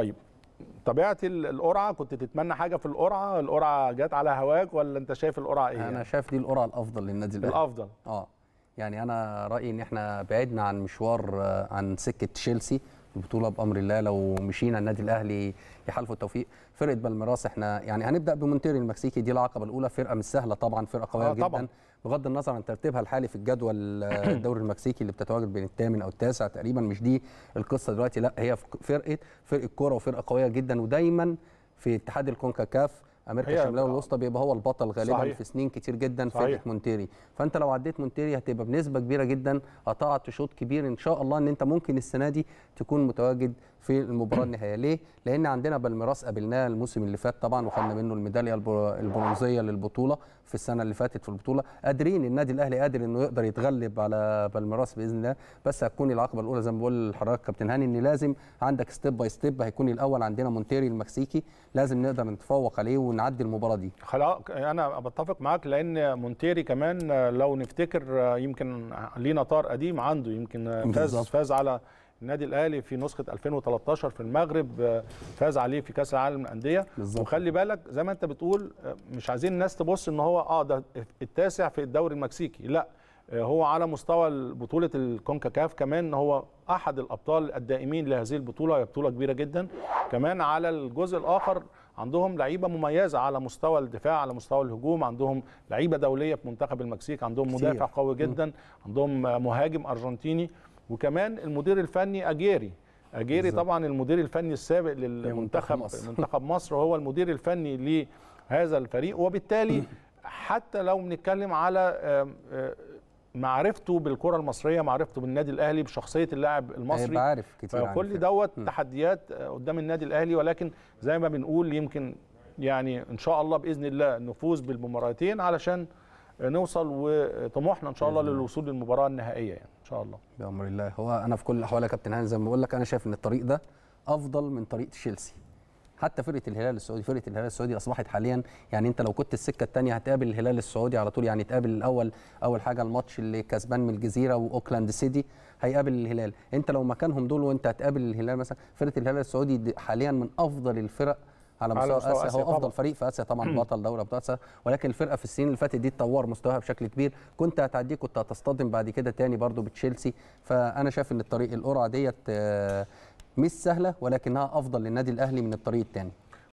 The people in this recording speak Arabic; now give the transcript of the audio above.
طيب طبيعه القرعه كنت تتمنى حاجه في القرعه القرعه جت على هواك ولا انت شايف القرعه ايه انا يعني؟ شايف دي القرعه الافضل للنادي الاهلي الافضل اه يعني انا رايي ان احنا بعدنا عن مشوار آه، عن سكه تشيلسي البطوله بامر الله لو مشينا النادي الاهلي يحالفه التوفيق فرقه بالميراس احنا يعني هنبدا بمونتيري المكسيكي دي العقبه الاولى فرقه مش سهله طبعا فرقه قويه آه جدا طبعا. بغض النظر عن ترتيبها الحالي في الجدول آه، الدوري المكسيكي اللي بتتواجد بين الثامن او التاسع تقريبا مش دي القصه دلوقتي لا هي فرقه فرقه كوره وفرقه قويه جدا ودايما في اتحاد الكونكاكاف امريكا الشماليه والوسطى بيبقى هو البطل غالبا صحيح. في سنين كتير جدا فرقه مونتيري فانت لو عديت مونتيري هتبقى بنسبه كبيره جدا قطعت شوط كبير ان شاء الله ان انت ممكن السنه دي تكون متواجد في المباراه النهائيه ليه لان عندنا بالميراس قابلناه الموسم اللي فات طبعا وخدنا منه الميداليه البرونزيه للبطوله في السنه اللي فاتت في البطوله قادرين النادي الاهلي قادر انه يقدر يتغلب على بالميراس باذن الله بس هتكون العقبه الاولى زي ما بقول لحضرتك كابتن هاني ان لازم عندك ستيب باي ستيب هيكون الاول عندنا مونتيري المكسيكي لازم نقدر نتفوق عليه ونعدي المباراه دي خلاص انا بتفق معاك لان مونتيري كمان آه، لو نفتكر آه، يمكن لينا طار قديم عنده يمكن آه، فاز فاز على النادي الاهلي في نسخه 2013 في المغرب فاز عليه في كاس العالم للانديه وخلي بالك زي ما انت بتقول مش عايزين الناس تبص ان هو اه ده التاسع في الدوري المكسيكي لا هو على مستوى بطوله الكونكاكاف كمان هو احد الابطال الدائمين لهذه البطوله هي بطوله كبيره جدا كمان على الجزء الاخر عندهم لعيبه مميزه على مستوى الدفاع على مستوى الهجوم عندهم لعيبه دوليه في منتخب المكسيك عندهم مدافع قوي جدا عندهم مهاجم ارجنتيني وكمان المدير الفني اجيري اجيري بالزبط. طبعا المدير الفني السابق للمنتخب مصر. منتخب مصر وهو المدير الفني لهذا الفريق وبالتالي حتى لو بنتكلم على معرفته بالكره المصريه معرفته بالنادي الاهلي بشخصيه اللاعب المصري أيوة، عارف كتير كل دوت تحديات قدام النادي الاهلي ولكن زي ما بنقول يمكن يعني ان شاء الله باذن الله نفوز بالمباراتين علشان نوصل وطموحنا ان شاء الله للوصول للمباراه النهائيه يعني ان شاء الله بامر الله هو انا في كل الاحوال يا كابتن هاني زي ما بقول لك انا شايف ان الطريق ده افضل من طريق تشيلسي حتى فرقه الهلال السعودي فرقه الهلال السعودي اصبحت حاليا يعني انت لو كنت السكه الثانيه هتقابل الهلال السعودي على طول يعني تقابل الاول اول حاجه الماتش اللي كسبان من الجزيره واوكلاند سيتي هيقابل الهلال انت لو مكانهم دول وانت هتقابل الهلال مثلا فرقه الهلال السعودي حاليا من افضل الفرق على مستوى اسيا هو افضل فريق في اسيا طبعا بطل دوري ابطال اسيا ولكن الفرقه في السنين اللي فاتت دي اتطور مستواها بشكل كبير كنت هتعديه كنت هتصطدم بعد كده تاني برضو بتشيلسي فانا شايف ان الطريق القرعه ديت آه، مش سهله ولكنها افضل للنادي الاهلي من الطريق الثاني